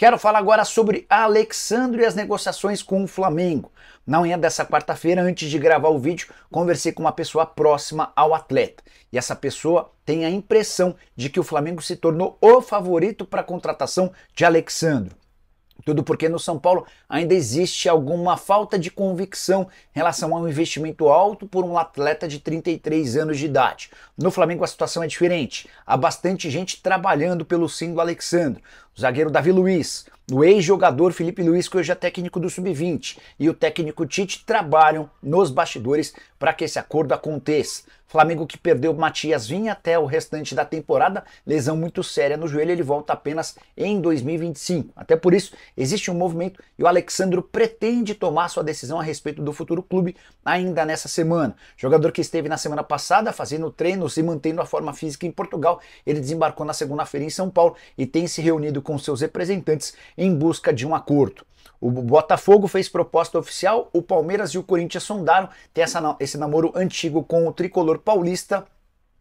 Quero falar agora sobre Alexandre e as negociações com o Flamengo. Na manhã dessa quarta-feira, antes de gravar o vídeo, conversei com uma pessoa próxima ao atleta. E essa pessoa tem a impressão de que o Flamengo se tornou o favorito para a contratação de Alexandre. Tudo porque no São Paulo ainda existe alguma falta de convicção em relação a um investimento alto por um atleta de 33 anos de idade. No Flamengo a situação é diferente. Há bastante gente trabalhando pelo sim do Alexandre zagueiro Davi Luiz, o ex-jogador Felipe Luiz, que hoje é técnico do Sub-20, e o técnico Tite trabalham nos bastidores para que esse acordo aconteça. Flamengo que perdeu Matias Vinha até o restante da temporada, lesão muito séria no joelho, ele volta apenas em 2025. Até por isso, existe um movimento e o Alexandro pretende tomar sua decisão a respeito do futuro clube ainda nessa semana. Jogador que esteve na semana passada fazendo treinos e mantendo a forma física em Portugal, ele desembarcou na segunda-feira em São Paulo e tem se reunido com com seus representantes em busca de um acordo. O Botafogo fez proposta oficial, o Palmeiras e o Corinthians sondaram, ter essa, esse namoro antigo com o tricolor paulista.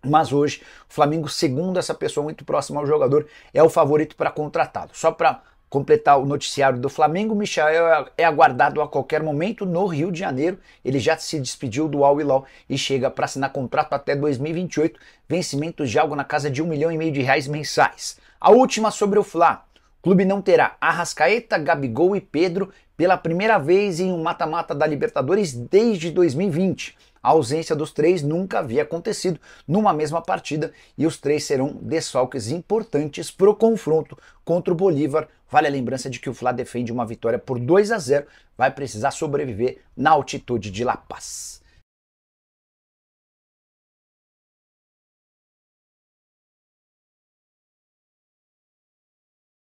Mas hoje, o Flamengo, segundo essa pessoa muito próxima ao jogador, é o favorito para contratá-lo. Só para completar o noticiário do Flamengo, Michael é, é aguardado a qualquer momento no Rio de Janeiro. Ele já se despediu do Al Hilal e chega para assinar contrato até 2028, vencimento de algo na casa de um milhão e meio de reais mensais. A última sobre o Fla. O clube não terá Arrascaeta, Gabigol e Pedro pela primeira vez em um mata-mata da Libertadores desde 2020. A ausência dos três nunca havia acontecido numa mesma partida e os três serão desfalques importantes para o confronto contra o Bolívar. Vale a lembrança de que o Fla defende uma vitória por 2 a 0, vai precisar sobreviver na altitude de La Paz.